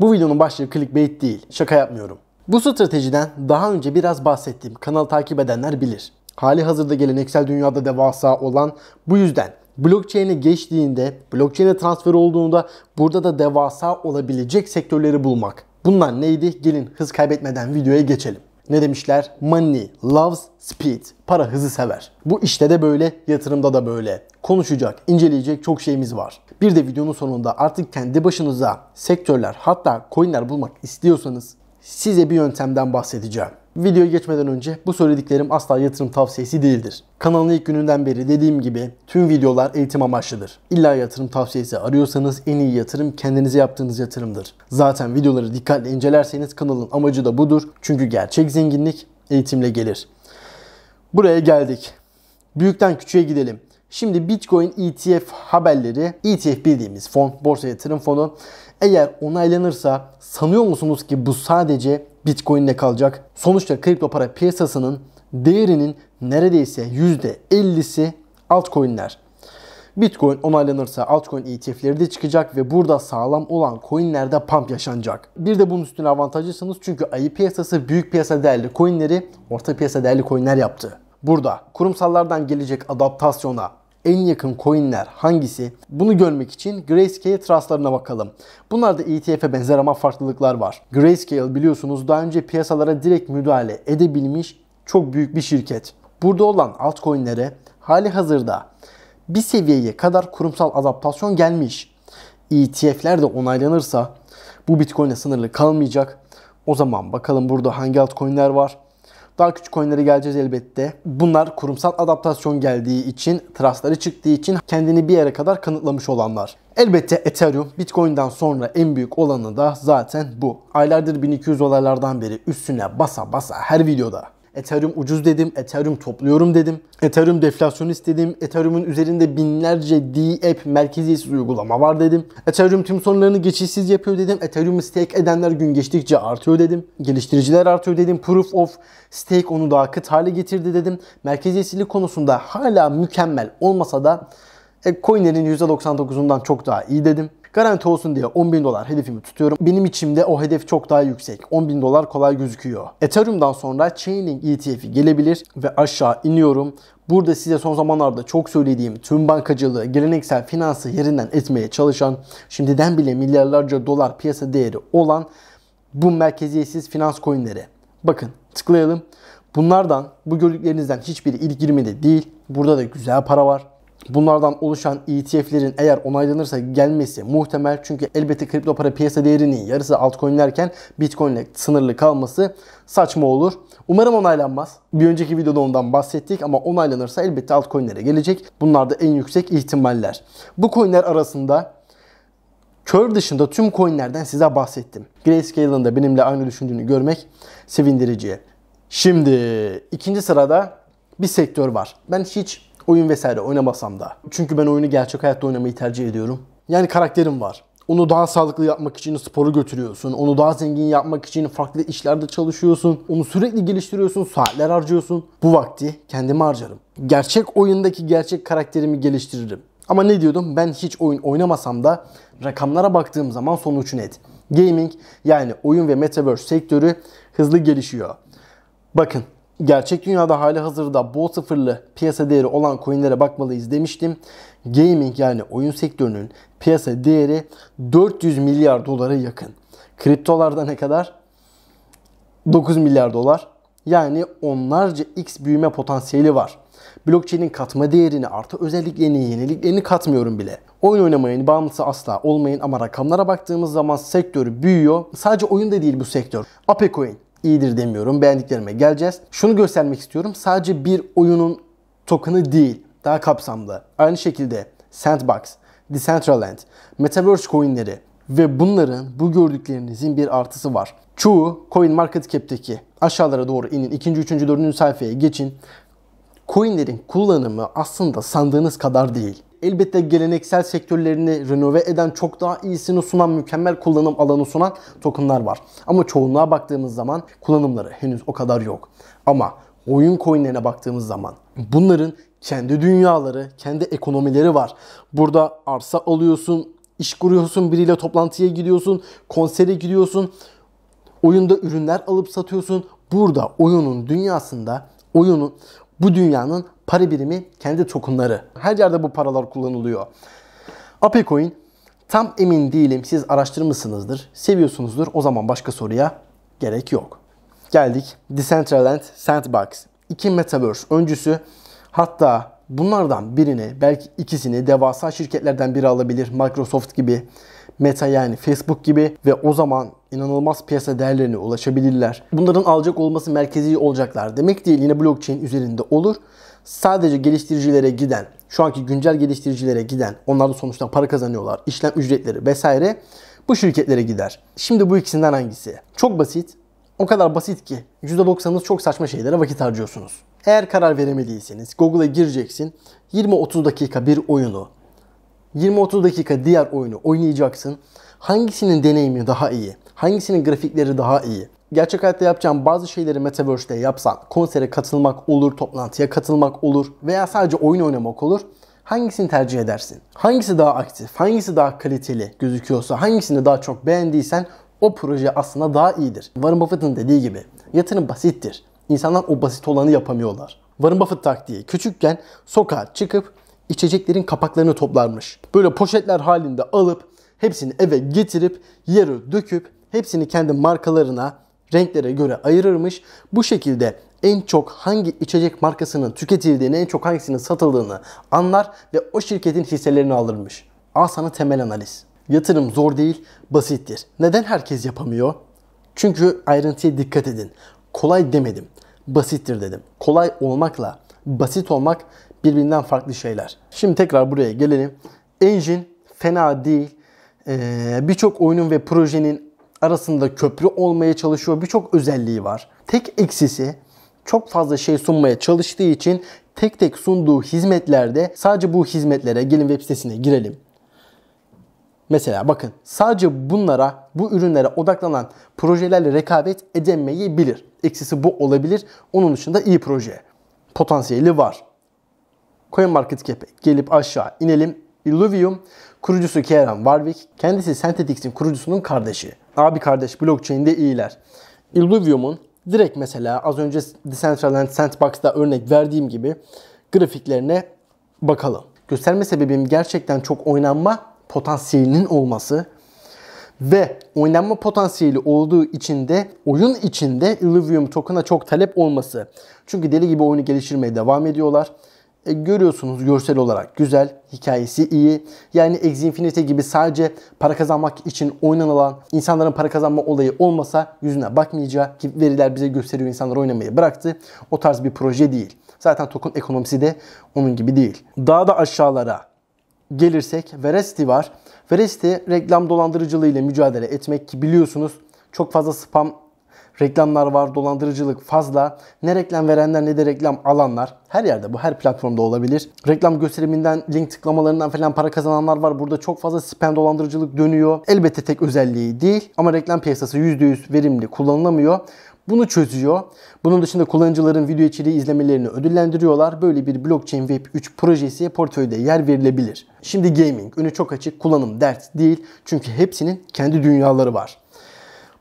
Bu videonun başlığı clickbait değil. Şaka yapmıyorum. Bu stratejiden daha önce biraz bahsettiğim kanalı takip edenler bilir. Hali hazırda geleneksel dünyada devasa olan bu yüzden blockchain'e geçtiğinde, blockchain'e transfer olduğunda burada da devasa olabilecek sektörleri bulmak. Bunlar neydi? Gelin hız kaybetmeden videoya geçelim ne demişler? Money loves speed. Para hızı sever. Bu işte de böyle, yatırımda da böyle. Konuşacak, inceleyecek çok şeyimiz var. Bir de videonun sonunda artık kendi başınıza sektörler hatta coinler bulmak istiyorsanız size bir yöntemden bahsedeceğim. Videoya geçmeden önce bu söylediklerim asla yatırım tavsiyesi değildir. Kanalın ilk gününden beri dediğim gibi tüm videolar eğitim amaçlıdır. İlla yatırım tavsiyesi arıyorsanız en iyi yatırım kendinize yaptığınız yatırımdır. Zaten videoları dikkatle incelerseniz kanalın amacı da budur. Çünkü gerçek zenginlik eğitimle gelir. Buraya geldik. Büyükten küçüğe gidelim. Şimdi Bitcoin ETF haberleri, ETF bildiğimiz fon, borsa yatırım fonu eğer onaylanırsa sanıyor musunuz ki bu sadece Bitcoin ne kalacak. Sonuçta kripto para piyasasının değerinin neredeyse %50'si altcoin'ler. Bitcoin onaylanırsa altcoin ETF'leri de çıkacak ve burada sağlam olan coinlerde pump yaşanacak. Bir de bunun üstüne avantajlısınız çünkü ayı piyasası büyük piyasa değerli coinleri orta piyasa değerli coinler yaptı. Burada kurumsallardan gelecek adaptasyona, en yakın coinler hangisi? Bunu görmek için Grayscale Trust'larına bakalım. Bunlar da ETF'e benzer ama farklılıklar var. Grayscale biliyorsunuz daha önce piyasalara direkt müdahale edebilmiş çok büyük bir şirket. Burada olan altcoin'lere hali hazırda bir seviyeye kadar kurumsal adaptasyon gelmiş. ETF'ler de onaylanırsa bu Bitcoin'e sınırlı kalmayacak. O zaman bakalım burada hangi altcoin'ler var? Daha küçük oyunlara geleceğiz elbette. Bunlar kurumsal adaptasyon geldiği için, trustları çıktığı için kendini bir yere kadar kanıtlamış olanlar. Elbette Ethereum, Bitcoin'den sonra en büyük olanı da zaten bu. Aylardır 1200 dolarlardan beri üstüne basa basa her videoda Ethereum ucuz dedim, Ethereum topluyorum dedim, Ethereum deflasyonist dedim, Ethereum'un üzerinde binlerce D-App merkeziyetsiz uygulama var dedim, Ethereum tüm sorunlarını geçişsiz yapıyor dedim, Ethereum'u stake edenler gün geçtikçe artıyor dedim, geliştiriciler artıyor dedim, Proof of Stake onu daha kıt hale getirdi dedim, merkeziyetsizlik konusunda hala mükemmel olmasa da e, Coiner'in %99'undan çok daha iyi dedim. Garanti olsun diye 10 bin dolar hedefimi tutuyorum. Benim içimde o hedef çok daha yüksek. 10 bin dolar kolay gözüküyor. Ethereum'dan sonra Chainlink ETF'i gelebilir ve aşağı iniyorum. Burada size son zamanlarda çok söylediğim tüm bankacılığı, geleneksel finansı yerinden etmeye çalışan, şimdiden bile milyarlarca dolar piyasa değeri olan bu merkeziyetsiz finans coinleri. Bakın tıklayalım. Bunlardan, bu gördüklerinizden hiçbiri ilk 20'de değil. Burada da güzel para var. Bunlardan oluşan ETF'lerin eğer onaylanırsa gelmesi muhtemel çünkü elbette kripto para piyasa değerinin yarısı altcoin'lerken Bitcoin'le sınırlı kalması saçma olur. Umarım onaylanmaz. Bir önceki videoda ondan bahsettik ama onaylanırsa elbette altcoin'lere gelecek. Bunlar da en yüksek ihtimaller. Bu coin'ler arasında Curve dışında tüm coin'lerden size bahsettim. Grayscale'ın da benimle aynı düşündüğünü görmek sevindirici. Şimdi ikinci sırada bir sektör var. Ben hiç Oyun vesaire oynamasam da. Çünkü ben oyunu gerçek hayatta oynamayı tercih ediyorum. Yani karakterim var. Onu daha sağlıklı yapmak için sporu götürüyorsun. Onu daha zengin yapmak için farklı işlerde çalışıyorsun. Onu sürekli geliştiriyorsun. Saatler harcıyorsun. Bu vakti kendime harcarım. Gerçek oyundaki gerçek karakterimi geliştiririm. Ama ne diyordum? Ben hiç oyun oynamasam da rakamlara baktığım zaman sonuç net. Gaming yani oyun ve metaverse sektörü hızlı gelişiyor. Bakın gerçek dünyada hali hazırda bol sıfırlı piyasa değeri olan coinlere bakmalıyız demiştim. Gaming yani oyun sektörünün piyasa değeri 400 milyar dolara yakın. Kriptolarda ne kadar? 9 milyar dolar. Yani onlarca x büyüme potansiyeli var. Blockchain'in katma değerini, artı özelliklerini, yeniliklerini katmıyorum bile. Oyun oynamayın, bağımlısı asla olmayın ama rakamlara baktığımız zaman sektörü büyüyor. Sadece oyun da değil bu sektör. Apecoin, iyidir demiyorum. Beğendiklerime geleceğiz. Şunu göstermek istiyorum. Sadece bir oyunun token'ı değil. Daha kapsamlı. Aynı şekilde Sandbox, Decentraland, Metaverse coinleri ve bunların bu gördüklerinizin bir artısı var. Çoğu CoinMarketCap'teki aşağılara doğru inin. 2. 3. 4. sayfaya geçin. Coinlerin kullanımı aslında sandığınız kadar değil elbette geleneksel sektörlerini renove eden, çok daha iyisini sunan, mükemmel kullanım alanı sunan tokenlar var. Ama çoğunluğa baktığımız zaman kullanımları henüz o kadar yok. Ama oyun coinlerine baktığımız zaman bunların kendi dünyaları, kendi ekonomileri var. Burada arsa alıyorsun, iş kuruyorsun, biriyle toplantıya gidiyorsun, konsere gidiyorsun, oyunda ürünler alıp satıyorsun. Burada oyunun dünyasında, oyunun bu dünyanın para birimi kendi tokenları. Her yerde bu paralar kullanılıyor. Apecoin tam emin değilim siz araştırmışsınızdır, seviyorsunuzdur. O zaman başka soruya gerek yok. Geldik Decentraland Sandbox. İki Metaverse öncüsü hatta bunlardan birini belki ikisini devasa şirketlerden biri alabilir. Microsoft gibi, Meta yani Facebook gibi ve o zaman inanılmaz piyasa değerlerine ulaşabilirler. Bunların alacak olması merkezi olacaklar. Demek değil yine blockchain üzerinde olur sadece geliştiricilere giden, şu anki güncel geliştiricilere giden, onlar da sonuçta para kazanıyorlar, işlem ücretleri vesaire bu şirketlere gider. Şimdi bu ikisinden hangisi? Çok basit. O kadar basit ki %90'ınız çok saçma şeylere vakit harcıyorsunuz. Eğer karar veremediyseniz Google'a gireceksin. 20-30 dakika bir oyunu, 20-30 dakika diğer oyunu oynayacaksın. Hangisinin deneyimi daha iyi? Hangisinin grafikleri daha iyi? gerçek hayatta yapacağım bazı şeyleri Metaverse'de yapsan, konsere katılmak olur, toplantıya katılmak olur veya sadece oyun oynamak olur. Hangisini tercih edersin? Hangisi daha aktif, hangisi daha kaliteli gözüküyorsa, hangisini daha çok beğendiysen o proje aslında daha iyidir. Warren Buffett'ın dediği gibi yatırım basittir. İnsanlar o basit olanı yapamıyorlar. Warren Buffett taktiği küçükken sokağa çıkıp içeceklerin kapaklarını toplarmış. Böyle poşetler halinde alıp hepsini eve getirip yarı döküp hepsini kendi markalarına renklere göre ayırırmış. Bu şekilde en çok hangi içecek markasının tüketildiğini, en çok hangisinin satıldığını anlar ve o şirketin hisselerini alırmış. Al sana temel analiz. Yatırım zor değil, basittir. Neden herkes yapamıyor? Çünkü ayrıntıya dikkat edin. Kolay demedim, basittir dedim. Kolay olmakla basit olmak birbirinden farklı şeyler. Şimdi tekrar buraya gelelim. Engine fena değil. Ee, Birçok oyunun ve projenin arasında köprü olmaya çalışıyor. Birçok özelliği var. Tek eksisi çok fazla şey sunmaya çalıştığı için tek tek sunduğu hizmetlerde sadece bu hizmetlere gelin web sitesine girelim. Mesela bakın sadece bunlara, bu ürünlere odaklanan projelerle rekabet edemeyebilir. Eksisi bu olabilir. Onun dışında iyi proje. Potansiyeli var. CoinMarketCap'e gelip aşağı inelim. Illuvium kurucusu Kieran Warwick, kendisi Synthetix'in kurucusunun kardeşi. Abi kardeş blockchain'de iyiler. Illuvium'un direkt mesela az önce Decentraland Sandbox'da örnek verdiğim gibi grafiklerine bakalım. Gösterme sebebim gerçekten çok oynanma potansiyelinin olması ve oynanma potansiyeli olduğu için de oyun içinde Illuvium token'a çok talep olması. Çünkü deli gibi oyunu geliştirmeye devam ediyorlar e, görüyorsunuz görsel olarak güzel, hikayesi iyi. Yani Ex Infinity gibi sadece para kazanmak için oynanılan insanların para kazanma olayı olmasa yüzüne bakmayacağı ki veriler bize gösteriyor insanlar oynamayı bıraktı. O tarz bir proje değil. Zaten token ekonomisi de onun gibi değil. Daha da aşağılara gelirsek Veracity var. Veracity reklam dolandırıcılığı ile mücadele etmek ki biliyorsunuz çok fazla spam Reklamlar var, dolandırıcılık fazla. Ne reklam verenler ne de reklam alanlar. Her yerde bu, her platformda olabilir. Reklam gösteriminden, link tıklamalarından falan para kazananlar var. Burada çok fazla spam dolandırıcılık dönüyor. Elbette tek özelliği değil ama reklam piyasası %100 verimli kullanılamıyor. Bunu çözüyor. Bunun dışında kullanıcıların video içeriği izlemelerini ödüllendiriyorlar. Böyle bir blockchain web 3 projesi portföyde yer verilebilir. Şimdi gaming önü çok açık, kullanım dert değil. Çünkü hepsinin kendi dünyaları var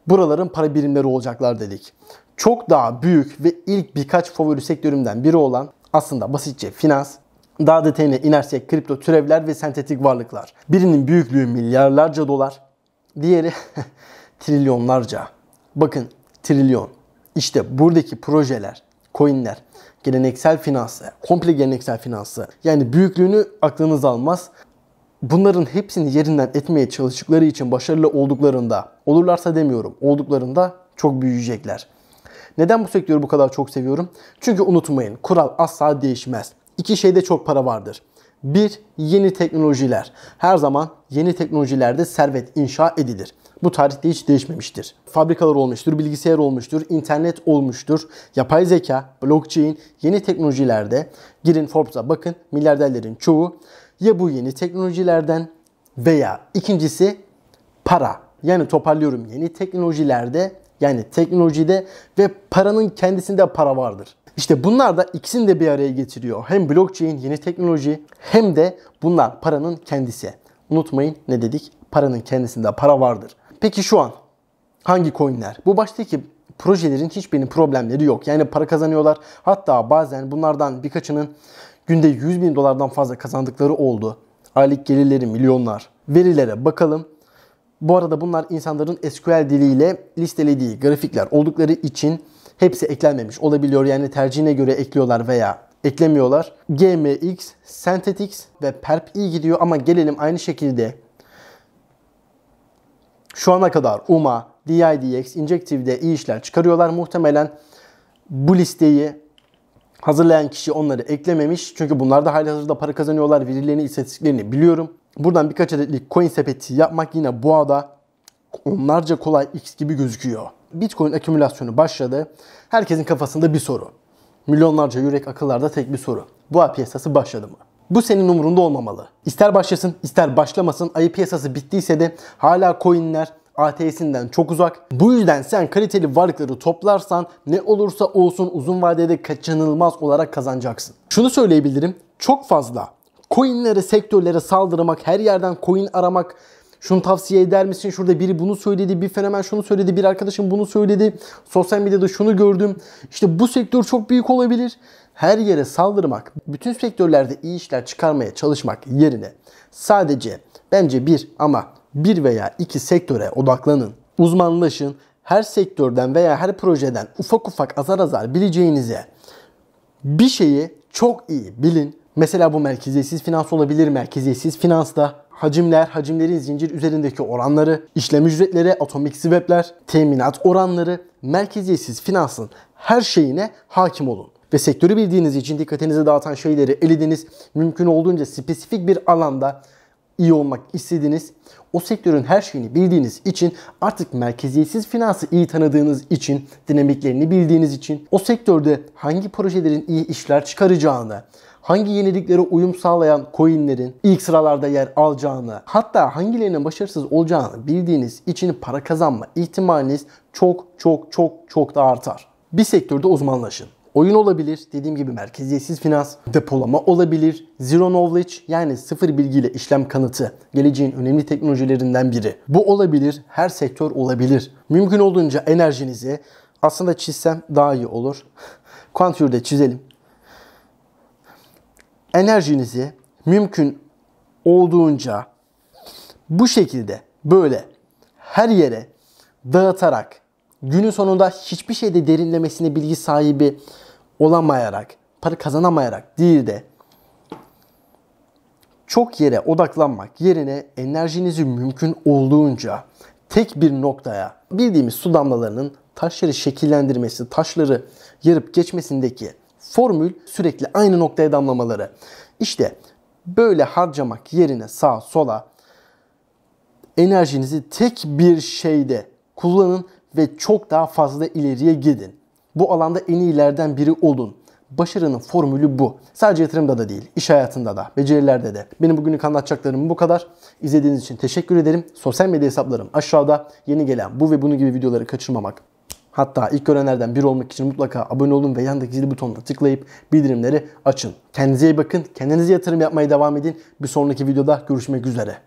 buraların para birimleri olacaklar dedik. Çok daha büyük ve ilk birkaç favori sektörümden biri olan aslında basitçe finans, daha detayına inersek kripto türevler ve sentetik varlıklar. Birinin büyüklüğü milyarlarca dolar, diğeri trilyonlarca. Bakın trilyon. İşte buradaki projeler, coinler, geleneksel finansı, komple geleneksel finansı. Yani büyüklüğünü aklınız almaz bunların hepsini yerinden etmeye çalıştıkları için başarılı olduklarında, olurlarsa demiyorum, olduklarında çok büyüyecekler. Neden bu sektörü bu kadar çok seviyorum? Çünkü unutmayın kural asla değişmez. İki şeyde çok para vardır. Bir, yeni teknolojiler. Her zaman yeni teknolojilerde servet inşa edilir. Bu tarihte hiç değişmemiştir. Fabrikalar olmuştur, bilgisayar olmuştur, internet olmuştur. Yapay zeka, blockchain, yeni teknolojilerde girin Forbes'a bakın milyarderlerin çoğu ya bu yeni teknolojilerden veya ikincisi para. Yani toparlıyorum yeni teknolojilerde yani teknolojide ve paranın kendisinde para vardır. İşte bunlar da ikisini de bir araya getiriyor. Hem blockchain yeni teknoloji hem de bunlar paranın kendisi. Unutmayın ne dedik? Paranın kendisinde para vardır. Peki şu an hangi coinler? Bu baştaki projelerin hiçbirinin problemleri yok. Yani para kazanıyorlar. Hatta bazen bunlardan birkaçının günde 100 bin dolardan fazla kazandıkları oldu. Aylık gelirleri milyonlar. Verilere bakalım. Bu arada bunlar insanların SQL diliyle listelediği grafikler oldukları için hepsi eklenmemiş olabiliyor. Yani tercihine göre ekliyorlar veya eklemiyorlar. GMX, Synthetix ve Perp iyi gidiyor ama gelelim aynı şekilde şu ana kadar UMA, DIDX, Injective'de iyi işler çıkarıyorlar. Muhtemelen bu listeyi Hazırlayan kişi onları eklememiş. Çünkü bunlar da hali hazırda para kazanıyorlar. Verilerini, istatistiklerini biliyorum. Buradan birkaç adetlik coin sepeti yapmak yine bu ada onlarca kolay X gibi gözüküyor. Bitcoin akümülasyonu başladı. Herkesin kafasında bir soru. Milyonlarca yürek akıllarda tek bir soru. Bu ay piyasası başladı mı? Bu senin umurunda olmamalı. İster başlasın ister başlamasın ayı piyasası bittiyse de hala coinler ATS'inden çok uzak. Bu yüzden sen kaliteli varlıkları toplarsan ne olursa olsun uzun vadede kaçınılmaz olarak kazanacaksın. Şunu söyleyebilirim. Çok fazla coinlere, sektörlere saldırmak, her yerden coin aramak, şunu tavsiye eder misin? Şurada biri bunu söyledi, bir fenomen şunu söyledi, bir arkadaşım bunu söyledi. Sosyal medyada şunu gördüm. İşte bu sektör çok büyük olabilir. Her yere saldırmak, bütün sektörlerde iyi işler çıkarmaya çalışmak yerine sadece bence bir ama bir veya iki sektöre odaklanın. Uzmanlaşın. Her sektörden veya her projeden ufak ufak azar azar bileceğinize bir şeyi çok iyi bilin. Mesela bu merkeziyetsiz finans olabilir. Merkeziyetsiz finansta hacimler, hacimlerin zincir üzerindeki oranları, işlem ücretleri, atomik sebepler, teminat oranları, merkeziyetsiz finansın her şeyine hakim olun. Ve sektörü bildiğiniz için dikkatinizi dağıtan şeyleri elediğiniz mümkün olduğunca spesifik bir alanda iyi olmak istediğiniz, o sektörün her şeyini bildiğiniz için, artık merkeziyetsiz finansı iyi tanıdığınız için, dinamiklerini bildiğiniz için, o sektörde hangi projelerin iyi işler çıkaracağını, hangi yeniliklere uyum sağlayan coinlerin ilk sıralarda yer alacağını, hatta hangilerinin başarısız olacağını bildiğiniz için para kazanma ihtimaliniz çok çok çok çok da artar. Bir sektörde uzmanlaşın oyun olabilir. Dediğim gibi merkeziyetsiz finans, depolama olabilir. Zero knowledge yani sıfır bilgiyle işlem kanıtı geleceğin önemli teknolojilerinden biri. Bu olabilir. Her sektör olabilir. Mümkün olduğunca enerjinizi aslında çizsem daha iyi olur. Quantür'de çizelim. Enerjinizi mümkün olduğunca bu şekilde böyle her yere dağıtarak günün sonunda hiçbir şeyde derinlemesine bilgi sahibi olamayarak, para kazanamayarak değil de çok yere odaklanmak yerine enerjinizi mümkün olduğunca tek bir noktaya bildiğimiz su damlalarının taşları şekillendirmesi, taşları yarıp geçmesindeki formül sürekli aynı noktaya damlamaları. İşte böyle harcamak yerine sağa sola enerjinizi tek bir şeyde kullanın ve çok daha fazla ileriye gidin. Bu alanda en iyilerden biri olun. Başarının formülü bu. Sadece yatırımda da değil, iş hayatında da, becerilerde de. Benim bugünlük anlatacaklarım bu kadar. İzlediğiniz için teşekkür ederim. Sosyal medya hesaplarım aşağıda. Yeni gelen bu ve bunun gibi videoları kaçırmamak Hatta ilk görenlerden biri olmak için mutlaka abone olun ve yandaki zil butonuna tıklayıp bildirimleri açın. Kendinize iyi bakın, kendinize yatırım yapmaya devam edin. Bir sonraki videoda görüşmek üzere.